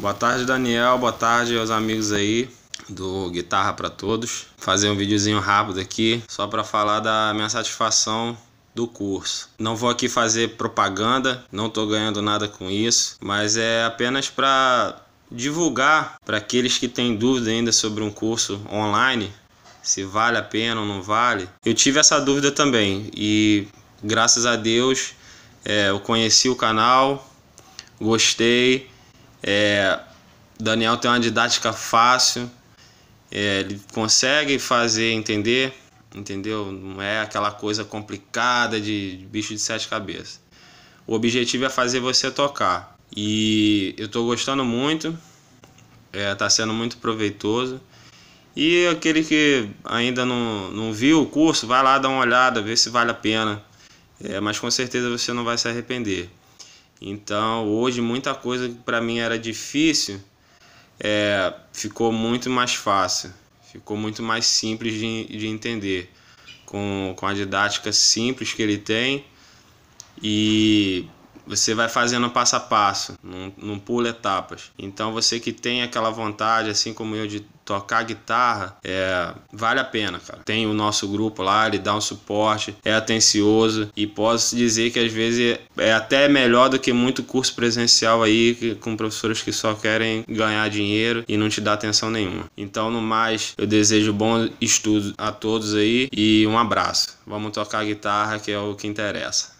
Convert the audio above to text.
Boa tarde, Daniel. Boa tarde aos amigos aí do Guitarra para Todos. fazer um videozinho rápido aqui, só para falar da minha satisfação do curso. Não vou aqui fazer propaganda, não estou ganhando nada com isso, mas é apenas para divulgar para aqueles que têm dúvida ainda sobre um curso online, se vale a pena ou não vale. Eu tive essa dúvida também e graças a Deus é, eu conheci o canal, gostei é, Daniel tem uma didática fácil, é, ele consegue fazer entender, entendeu? Não é aquela coisa complicada de, bicho de sete cabeças. O objetivo é fazer você tocar. E eu estou gostando muito, está é, sendo muito proveitoso. E aquele que ainda não, não viu o curso, vai lá dar uma olhada, ver se vale a pena. É, mas com certeza você não vai se arrepender. Então hoje muita coisa que para mim era difícil é, ficou muito mais fácil, ficou muito mais simples de, de entender com, com a didática simples que ele tem e você vai fazendo passo a passo, não, não pula etapas. Então você que tem aquela vontade, assim como eu, de tocar guitarra, é, vale a pena, cara. Tem o nosso grupo lá, ele dá um suporte, é atencioso e posso dizer que às vezes é, é até melhor do que muito curso presencial aí com professores que só querem ganhar dinheiro e não te dá atenção nenhuma. Então, no mais, eu desejo bom estudo a todos aí e um abraço. Vamos tocar guitarra que é o que interessa.